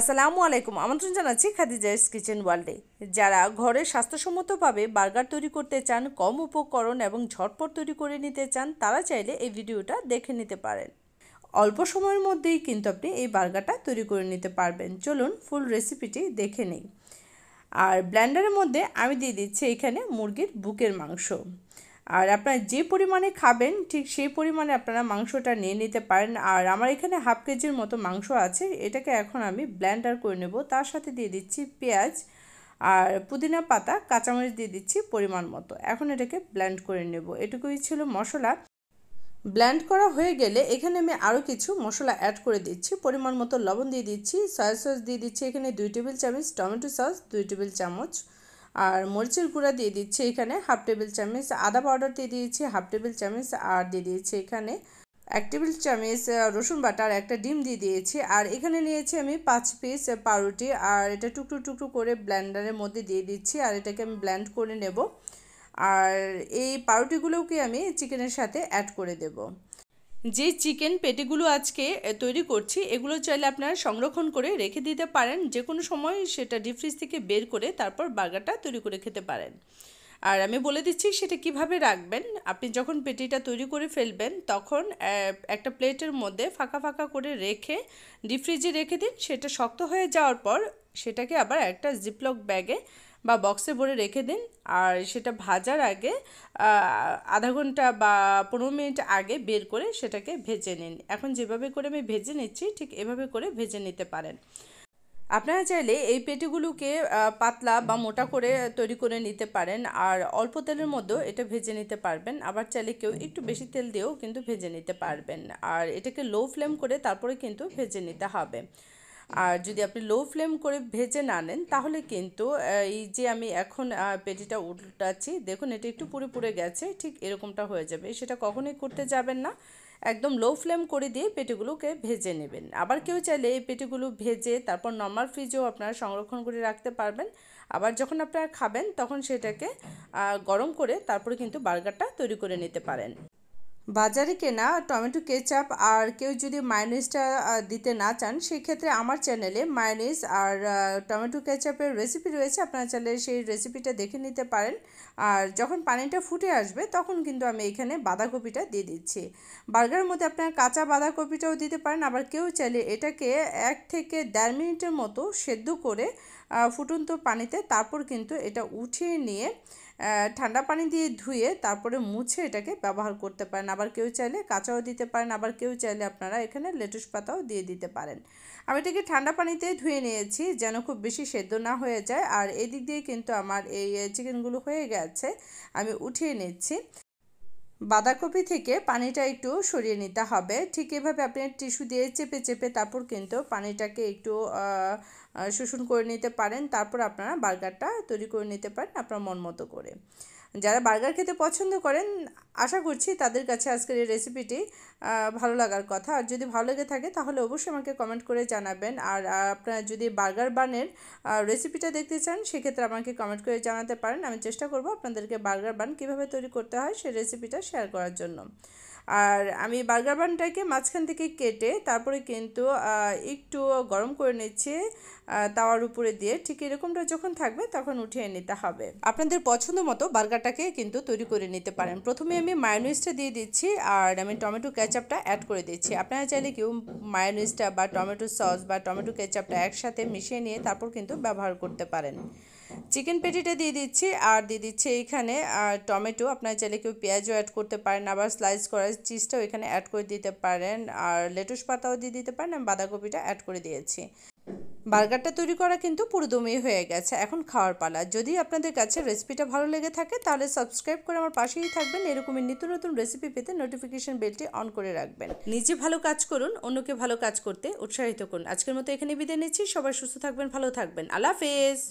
আসসালামু আলাইকুম আমন্ত্রণ জানাচ্ছি খাদিজাইস কিচেন ওয়ার্ল্ডে যারা ঘরে স্বাস্থ্যসম্মতভাবে বার্গার তৈরি করতে চান কম উপকরণ এবং ঝটপট তৈরি করে নিতে চান তারা চাইলে এই ভিডিওটা দেখে নিতে পারেন অল্প সময়ের মধ্যেই কিন্তু আপনি এই বার্গারটা তৈরি করে নিতে পারবেন চলুন ফুল রেসিপিটি দেখে নেই আর ব্ল্যান্ডারের মধ্যে আমি দিয়ে দিচ্ছি এখানে মুরগির বুকের মাংস আর আপনারা যে পরিমাণে খাবেন ঠিক সেই পরিমাণে আপনারা মাংসটা নিয়ে নিতে পারেন আর আমার এখানে হাফ কেজির মতো মাংস আছে এটাকে এখন আমি ব্ল্যান্ডার করে নেব তার সাথে দিয়ে দিচ্ছি পেঁয়াজ আর পুদিনা পাতা কাঁচামরিচ দিয়ে দিচ্ছি পরিমাণ মতো এখন এটাকে ব্ল্যান্ড করে নেব এটুকুই ছিল মশলা ব্ল্যান্ড করা হয়ে গেলে এখানে আমি আরও কিছু মশলা অ্যাড করে দিচ্ছি পরিমাণ মতো লবণ দিয়ে দিচ্ছি সয়া সস দিয়ে দিচ্ছি এখানে দুই টেবিল চামচ টমেটো সস দুই টেবিল চামচ আর মরিচের গুঁড়া দিয়ে দিচ্ছি এখানে হাফ টেবিল চামচ আদা পাউডার দিয়ে দিয়েছি হাফ টেবিল চামচ আর দিয়ে দিয়েছি এখানে এক টেবিল চামচ রসুন বাটা আর একটা ডিম দিয়ে দিয়েছি আর এখানে নিয়েছি আমি পাঁচ পিস পাউরুটি আর এটা টুকরো টুকরো করে ব্ল্যান্ডারের মধ্যে দিয়ে দিচ্ছি আর এটাকে আমি ব্ল্যান্ড করে নেব আর এই পাউরুটিগুলোকে আমি চিকেনের সাথে অ্যাড করে দেবো যে চিকেন পেটিগুলো আজকে তৈরি করছি এগুলো চাইলে আপনারা সংরক্ষণ করে রেখে দিতে পারেন যে কোনো সময় সেটা ডিপ ফ্রিজ থেকে বের করে তারপর বার্গারটা তৈরি করে খেতে পারেন আর আমি বলে দিচ্ছি সেটা কিভাবে রাখবেন আপনি যখন পেটিটা তৈরি করে ফেলবেন তখন একটা প্লেটের মধ্যে ফাঁকা ফাঁকা করে রেখে ডিপ ফ্রিজে রেখে দিন সেটা শক্ত হয়ে যাওয়ার পর সেটাকে আবার একটা জিপলক ব্যাগে বা বক্সে ভরে রেখে দিন আর সেটা ভাজার আগে আধা ঘন্টা বা পনেরো মিনিট আগে বের করে সেটাকে ভেজে নিন এখন যেভাবে করে আমি ভেজে নিচ্ছি ঠিক এভাবে করে ভেজে নিতে পারেন আপনারা চাইলে এই পেটিগুলোকে পাতলা বা মোটা করে তৈরি করে নিতে পারেন আর অল্প তেলের মধ্যেও এটা ভেজে নিতে পারবেন আবার চাইলে কেউ একটু বেশি তেল দিয়েও কিন্তু ভেজে নিতে পারবেন আর এটাকে লো ফ্লেম করে তারপরে কিন্তু ভেজে নিতে হবে আর যদি আপনি লো ফ্লেম করে ভেজে না নেন তাহলে কিন্তু এই যে আমি এখন পেটিটা উল্টাচ্ছি দেখুন এটা একটু পুরে পুরে গেছে ঠিক এরকমটা হয়ে যাবে সেটা কখনোই করতে যাবেন না একদম লো ফ্লেম করে দিয়ে পেটিগুলোকে ভেজে নেবেন আবার কেউ চাইলে এই পেটিগুলো ভেজে তারপর নর্মাল ফ্রিজেও আপনারা সংরক্ষণ করে রাখতে পারবেন আবার যখন আপনারা খাবেন তখন সেটাকে গরম করে তারপরে কিন্তু বার্গারটা তৈরি করে নিতে পারেন বাজারে কেনা টমেটো কেচাপ আর কেউ যদি মায়োনিজটা দিতে না চান সেক্ষেত্রে আমার চ্যানেলে মায়োনিজ আর টমেটো কেচাপের রেসিপি রয়েছে আপনার চ্যানেলে সেই রেসিপিটা দেখে নিতে পারেন আর যখন পানিটা ফুটে আসবে তখন কিন্তু আমি এখানে বাঁধাকপিটা দিয়ে দিচ্ছি বার্গারের মধ্যে আপনার কাঁচা বাঁধাকপিটাও দিতে পারেন আবার কেউ চাইলে এটাকে এক থেকে দেড় মিনিটের মতো সেদ্ধ করে ফুটন্ত পানিতে তারপর কিন্তু এটা উঠিয়ে নিয়ে ঠান্ডা পানি দিয়ে ধুয়ে তারপরে মুছে এটাকে ব্যবহার করতে পারেন আবার কেউ চাইলে কাঁচাও দিতে পারেন আবার কেউ চাইলে আপনারা এখানে লেটুস পাতাও দিয়ে দিতে পারেন আমি এটাকে ঠান্ডা পানিতে ধুয়ে নিয়েছি যেন খুব বেশি সেদ্ধ না হয়ে যায় আর এদিক দিয়ে কিন্তু আমার এই চিকেনগুলো হয়ে গেছে আমি উঠিয়ে নিচ্ছি বাঁধাকপি থেকে পানিটা একটু সরিয়ে নিতে হবে ঠিক এভাবে আপনি টিস্যু দিয়ে চেপে চেপে তারপর কিন্তু পানিটাকে একটু শোষণ করে নিতে পারেন তারপর আপনারা বার্গারটা তৈরি করে নিতে পারেন আপনার মন মতো করে যারা বার্গার খেতে পছন্দ করেন আশা করছি তাদের কাছে আজকের এই রেসিপিটি ভালো লাগার কথা আর যদি ভালো লেগে থাকে তাহলে অবশ্যই আমাকে কমেন্ট করে জানাবেন আর আপনারা যদি বার্গার বানের রেসিপিটা দেখতে চান সেক্ষেত্রে আমাকে কমেন্ট করে জানাতে পারেন আমি চেষ্টা করব আপনাদেরকে বার্গার বান কীভাবে তৈরি করতে হয় সেই রেসিপিটা শেয়ার করার জন্য আর আমি বার্গার বানটাকে মাঝখান থেকে কেটে তারপরে কিন্তু একটু গরম করে নিচ্ছে তাওয়ার উপরে দিয়ে ঠিক এরকমটা যখন থাকবে তখন উঠিয়ে নিতে হবে আপনাদের পছন্দ মতো বার্গারটাকে কিন্তু তৈরি করে নিতে পারেন প্রথমে আমি মায়োনিজটা দিয়ে দিচ্ছি আর আমি টমেটো ক্যাচাপটা অ্যাড করে দিচ্ছি আপনারা চাইলে কেউ মায়োনিজটা বা টমেটো সস বা টমেটো ক্যাচাপটা একসাথে মিশিয়ে নিয়ে তারপর কিন্তু ব্যবহার করতে পারেন চিকেন পেটিটা দিয়ে দিচ্ছি আর দিয়ে দিচ্ছি এইখানে আর টমেটো আপনার চাইলে কেউ পেঁয়াজও অ্যাড করতে পারেন আবার স্লাইস করা চিজটাও এখানে অ্যাড করে দিতে পারেন আর লেটুস পাতাও দিয়ে দিতে পারেন আমি বাঁধাকপিটা অ্যাড করে দিয়েছি বার্গারটা তৈরি করা কিন্তু পুরোদমই হয়ে গেছে এখন খাওয়ার পালা যদি আপনাদের কাছে রেসিপিটা ভালো লেগে থাকে তাহলে সাবস্ক্রাইব করে আমার পাশেই থাকবেন এরকমই নিত্য নতুন রেসিপি পেতে নোটিফিকেশন বেলটি অন করে রাখবেন নিজে ভালো কাজ করুন অন্যকে ভালো কাজ করতে উৎসাহিত করুন আজকের মতো এখানে বিদায় নিচ্ছি সবাই সুস্থ থাকবেন ভালো থাকবেন আল্লাহ হাফেজ